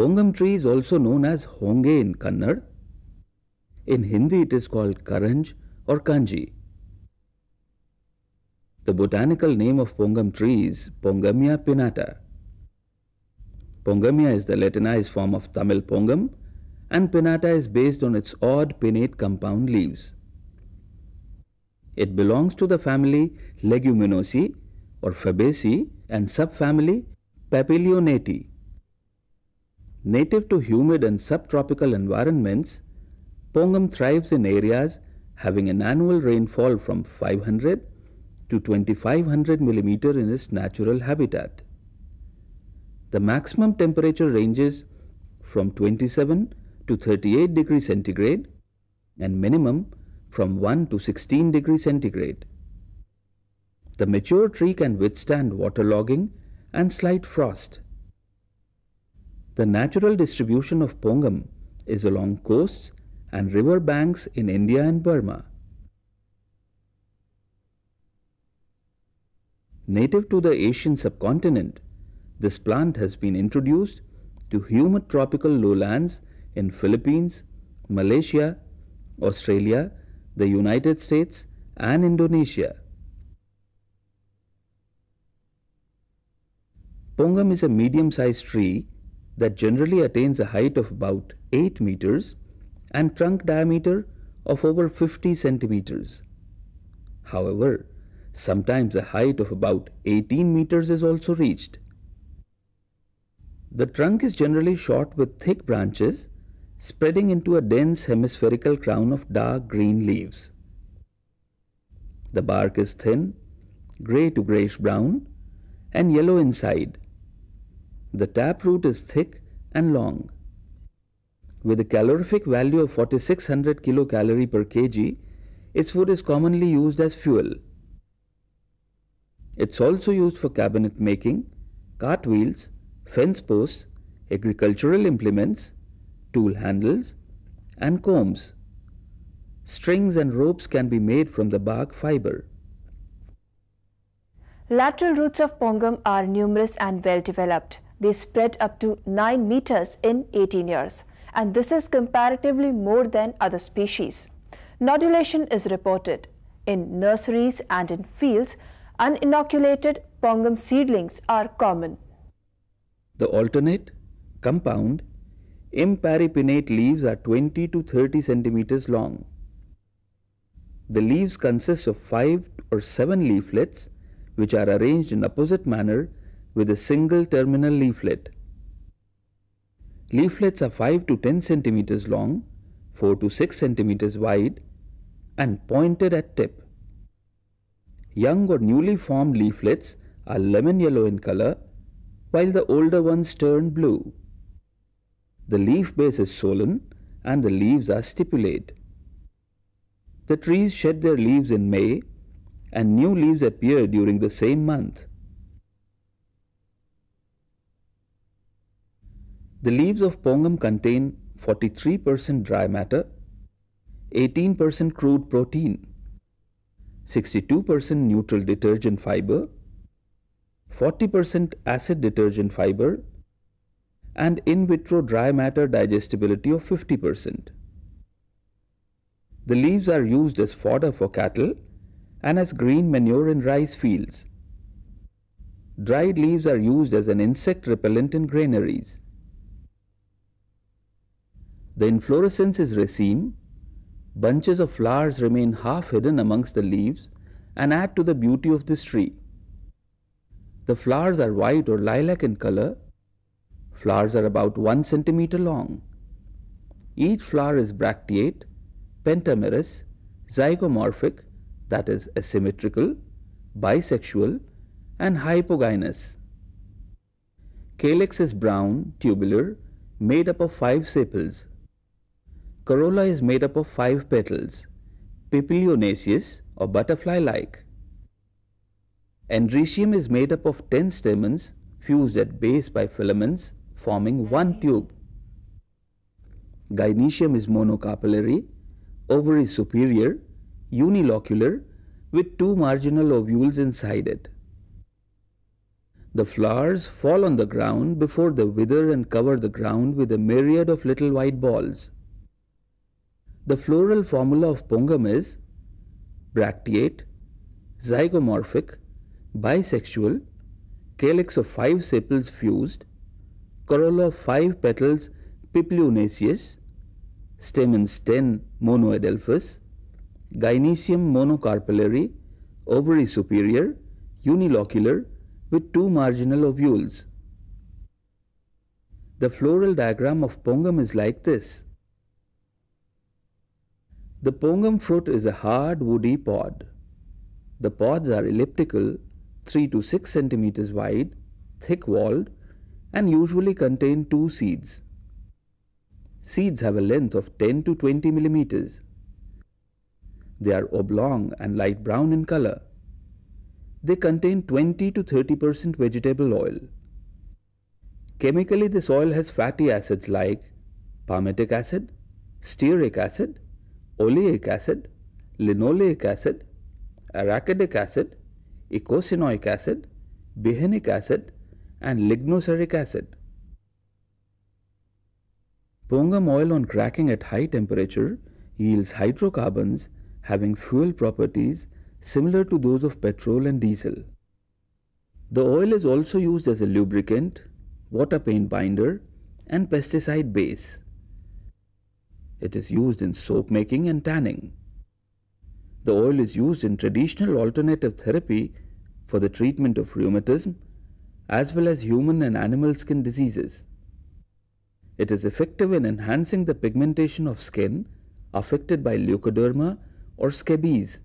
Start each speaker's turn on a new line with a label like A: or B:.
A: Pongam tree is also known as honge in Kannur, In Hindi, it is called karanj or kanji. The botanical name of pongam tree is Pongamia pinnata. Pongamia is the Latinized form of Tamil pongam, and pinnata is based on its odd pinnate compound leaves. It belongs to the family Leguminosae or Fabaceae and subfamily Papilionatae. Native to humid and subtropical environments, pongam thrives in areas having an annual rainfall from 500 to 2500 mm in its natural habitat. The maximum temperature ranges from 27 to 38 degrees centigrade and minimum from 1 to 16 degrees centigrade. The mature tree can withstand waterlogging and slight frost. The natural distribution of pongam is along coasts and river banks in India and Burma. Native to the Asian subcontinent, this plant has been introduced to humid tropical lowlands in Philippines, Malaysia, Australia, the United States and Indonesia. Pongam is a medium-sized tree that generally attains a height of about 8 meters and trunk diameter of over 50 centimeters. However, sometimes a height of about 18 meters is also reached. The trunk is generally short with thick branches spreading into a dense hemispherical crown of dark green leaves. The bark is thin, grey to greyish brown and yellow inside the taproot is thick and long. With a calorific value of 4600 kilocalorie per kg, its wood is commonly used as fuel. It's also used for cabinet making, cartwheels, fence posts, agricultural implements, tool handles, and combs. Strings and ropes can be made from the bark fiber. Lateral roots of pongam are numerous and well developed. They spread up to 9 meters in 18 years, and this is comparatively more than other species. Nodulation is reported in nurseries and in fields. Uninoculated pongam seedlings are common. The alternate, compound, imparipinate leaves are 20 to 30 centimeters long. The leaves consist of 5 or 7 leaflets which are arranged in opposite manner with a single terminal leaflet. Leaflets are 5 to 10 centimeters long, 4 to 6 centimeters wide and pointed at tip. Young or newly formed leaflets are lemon yellow in color while the older ones turn blue. The leaf base is swollen and the leaves are stipulate. The trees shed their leaves in May and new leaves appear during the same month. The leaves of pongam contain 43% dry matter, 18% crude protein, 62% neutral detergent fiber, 40% acid detergent fiber, and in vitro dry matter digestibility of 50%. The leaves are used as fodder for cattle and as green manure in rice fields. Dried leaves are used as an insect repellent in granaries. The inflorescence is raceme. Bunches of flowers remain half hidden amongst the leaves and add to the beauty of this tree. The flowers are white or lilac in color. Flowers are about 1 centimeter long. Each flower is bracteate, pentamerous, zygomorphic, that is asymmetrical, bisexual, and hypogynous. Calyx is brown, tubular, made up of five sepals corolla is made up of five petals, papilionaceous or butterfly-like. Andricium is made up of 10 stamens fused at base by filaments forming one tube. Gynecium is monocarpellary, ovary superior, unilocular with two marginal ovules inside it. The flowers fall on the ground before they wither and cover the ground with a myriad of little white balls. The floral formula of Pongam is bracteate, zygomorphic, bisexual, calyx of five sepals fused, corolla of five petals pipluonaceous, stamens 10 monoadelphus, gynecium monocarpellary, ovary superior, unilocular with two marginal ovules. The floral diagram of Pongam is like this. The pongam fruit is a hard woody pod. The pods are elliptical, 3 to 6 centimeters wide, thick walled, and usually contain two seeds. Seeds have a length of 10 to 20 millimeters. They are oblong and light brown in color. They contain 20 to 30 percent vegetable oil. Chemically, this oil has fatty acids like palmitic acid, stearic acid, oleic acid, linoleic acid, arachidic acid, eicosanoic acid, behenic acid, and lignoceric acid. Pongam oil on cracking at high temperature yields hydrocarbons having fuel properties similar to those of petrol and diesel. The oil is also used as a lubricant, water paint binder, and pesticide base. It is used in soap making and tanning. The oil is used in traditional alternative therapy for the treatment of rheumatism as well as human and animal skin diseases. It is effective in enhancing the pigmentation of skin affected by leucoderma or scabies.